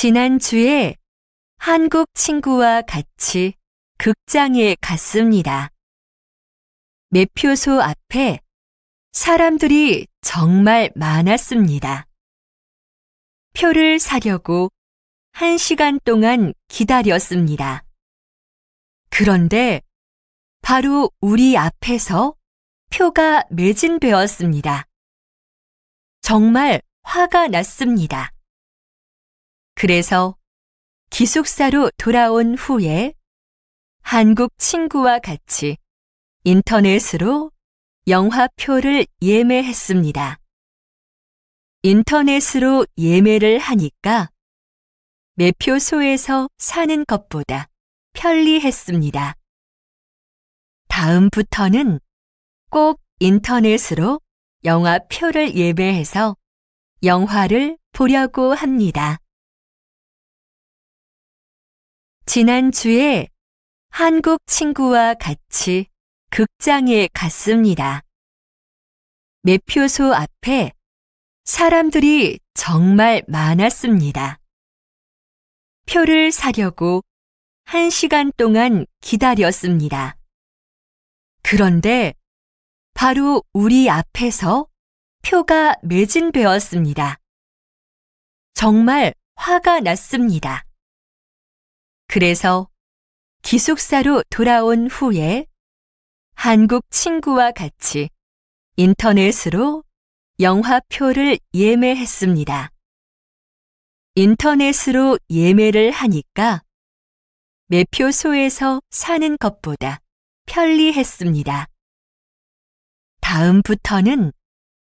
지난주에 한국 친구와 같이 극장에 갔습니다. 매표소 앞에 사람들이 정말 많았습니다. 표를 사려고 한 시간 동안 기다렸습니다. 그런데 바로 우리 앞에서 표가 매진되었습니다. 정말 화가 났습니다. 그래서 기숙사로 돌아온 후에 한국 친구와 같이 인터넷으로 영화표를 예매했습니다. 인터넷으로 예매를 하니까 매표소에서 사는 것보다 편리했습니다. 다음부터는 꼭 인터넷으로 영화표를 예매해서 영화를 보려고 합니다. 지난주에 한국 친구와 같이 극장에 갔습니다. 매표소 앞에 사람들이 정말 많았습니다. 표를 사려고 한시간 동안 기다렸습니다. 그런데 바로 우리 앞에서 표가 매진되었습니다. 정말 화가 났습니다. 그래서 기숙사로 돌아온 후에 한국 친구와 같이 인터넷으로 영화표를 예매했습니다. 인터넷으로 예매를 하니까 매표소에서 사는 것보다 편리했습니다. 다음부터는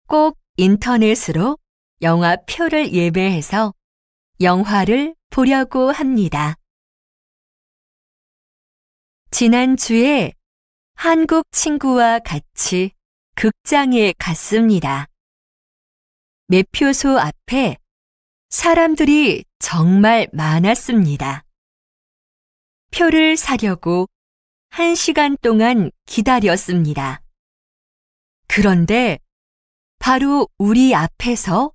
꼭 인터넷으로 영화표를 예매해서 영화를 보려고 합니다. 지난주에 한국 친구와 같이 극장에 갔습니다. 매표소 앞에 사람들이 정말 많았습니다. 표를 사려고 한시간 동안 기다렸습니다. 그런데 바로 우리 앞에서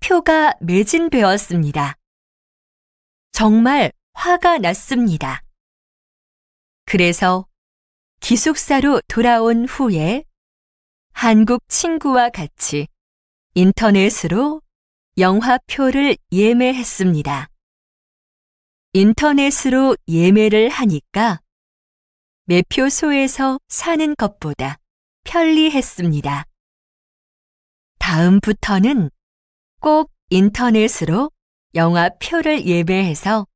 표가 매진되었습니다. 정말 화가 났습니다. 그래서 기숙사로 돌아온 후에 한국 친구와 같이 인터넷으로 영화표를 예매했습니다. 인터넷으로 예매를 하니까 매표소에서 사는 것보다 편리했습니다. 다음부터는 꼭 인터넷으로 영화표를 예매해서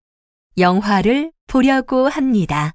영화를 보려고 합니다.